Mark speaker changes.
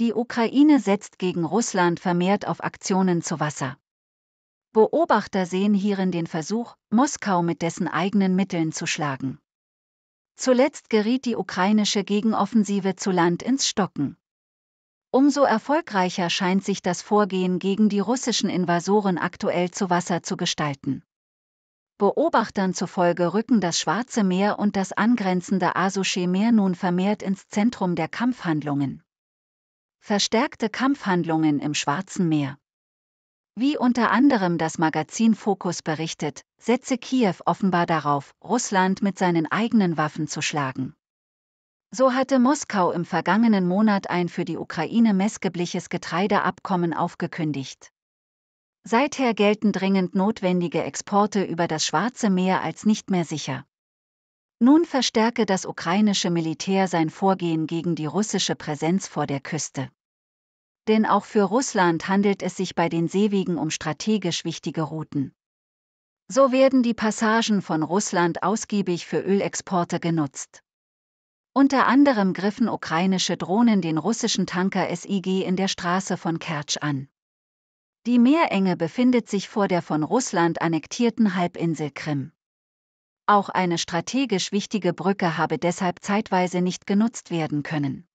Speaker 1: Die Ukraine setzt gegen Russland vermehrt auf Aktionen zu Wasser. Beobachter sehen hierin den Versuch, Moskau mit dessen eigenen Mitteln zu schlagen. Zuletzt geriet die ukrainische Gegenoffensive zu Land ins Stocken. Umso erfolgreicher scheint sich das Vorgehen gegen die russischen Invasoren aktuell zu Wasser zu gestalten. Beobachtern zufolge rücken das Schwarze Meer und das angrenzende Asusche Meer nun vermehrt ins Zentrum der Kampfhandlungen. Verstärkte Kampfhandlungen im Schwarzen Meer. Wie unter anderem das Magazin Focus berichtet, setze Kiew offenbar darauf, Russland mit seinen eigenen Waffen zu schlagen. So hatte Moskau im vergangenen Monat ein für die Ukraine messgebliches Getreideabkommen aufgekündigt. Seither gelten dringend notwendige Exporte über das Schwarze Meer als nicht mehr sicher. Nun verstärke das ukrainische Militär sein Vorgehen gegen die russische Präsenz vor der Küste. Denn auch für Russland handelt es sich bei den Seewegen um strategisch wichtige Routen. So werden die Passagen von Russland ausgiebig für Ölexporte genutzt. Unter anderem griffen ukrainische Drohnen den russischen Tanker SIG in der Straße von Kertsch an. Die Meerenge befindet sich vor der von Russland annektierten Halbinsel Krim. Auch eine strategisch wichtige Brücke habe deshalb zeitweise nicht genutzt werden können.